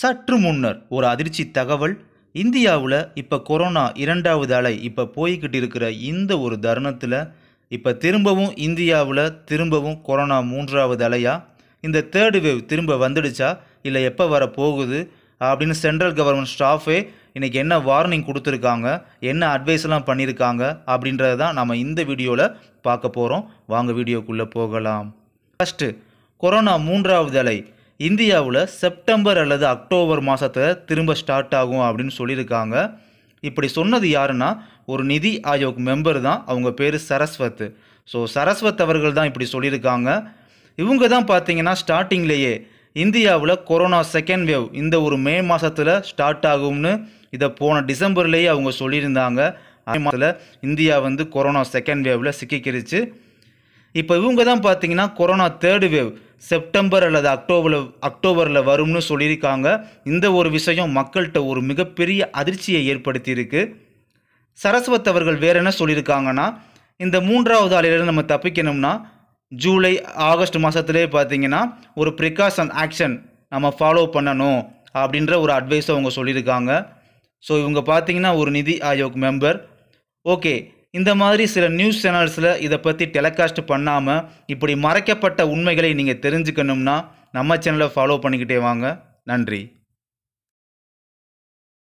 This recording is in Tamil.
சற்று முன்னர் ஒரு அதிர்ச்சி தகவல் இந்தியாவில் இப்போ கொரோனா இரண்டாவது அலை இப்போ போய்கிட்டு இருக்கிற இந்த ஒரு தருணத்தில் இப்போ திரும்பவும் இந்தியாவில் திரும்பவும் கொரோனா மூன்றாவது அலையா இந்த தேர்டு வேவ் திரும்ப வந்துடுச்சா இல்லை எப்போ வர போகுது அப்படின்னு சென்ட்ரல் கவர்மெண்ட் ஸ்டாஃபே இன்றைக்கி என்ன வார்னிங் கொடுத்துருக்காங்க என்ன அட்வைஸ்லாம் பண்ணியிருக்காங்க அப்படின்றத தான் நம்ம இந்த வீடியோவில் பார்க்க போகிறோம் வாங்க வீடியோக்குள்ளே போகலாம் ஃபஸ்ட்டு கொரோனா மூன்றாவது அலை இந்தியாவில் செப்டம்பர் அல்லது அக்டோபர் மாதத்தில் திரும்ப ஸ்டார்ட் ஆகும் அப்படின்னு சொல்லியிருக்காங்க இப்படி சொன்னது யாருன்னா ஒரு நிதி ஆயோக் மெம்பர் தான் அவங்க பேர் சரஸ்வத் ஸோ சரஸ்வத் அவர்கள் தான் இப்படி சொல்லியிருக்காங்க இவங்க தான் பார்த்தீங்கன்னா ஸ்டார்டிங்லேயே இந்தியாவில் கொரோனா செகண்ட் வேவ் இந்த ஒரு மே மாதத்தில் ஸ்டார்ட் ஆகும்னு இதை போன டிசம்பர்லேயே அவங்க சொல்லியிருந்தாங்க அதே மாதத்தில் இந்தியா வந்து கொரோனா செகண்ட் வேவில் சிக்கிக்கிருச்சு இப்போ இவங்க தான் பார்த்தீங்கன்னா கொரோனா தேர்டு வேவ் செப்டம்பர் அல்லது அக்டோபரில் அக்டோபரில் வரும்னு சொல்லியிருக்காங்க இந்த ஒரு விஷயம் மக்கள்கிட்ட ஒரு மிகப்பெரிய அதிர்ச்சியை ஏற்படுத்தியிருக்கு சரஸ்வத் அவர்கள் வேற என்ன சொல்லியிருக்காங்கன்னா இந்த மூன்றாவது அலையிலிருந்து நம்ம தப்பிக்கணும்னா ஜூலை ஆகஸ்ட் மாதத்துலேயே பார்த்தீங்கன்னா ஒரு ப்ரிகாஷன் ஆக்ஷன் நம்ம ஃபாலோ பண்ணணும் அப்படின்ற ஒரு அட்வைஸை அவங்க சொல்லியிருக்காங்க ஸோ இவங்க பார்த்தீங்கன்னா ஒரு நிதி ஆயோக் மெம்பர் ஓகே இந்த மாதிரி சில நியூஸ் சேனல்ஸில் இதை பற்றி டெலிகாஸ்ட் பண்ணாமல் இப்படி மறைக்கப்பட்ட உண்மைகளை நீங்கள் தெரிஞ்சுக்கணும்னா நம்ம சேனலை ஃபாலோ பண்ணிக்கிட்டே வாங்க நன்றி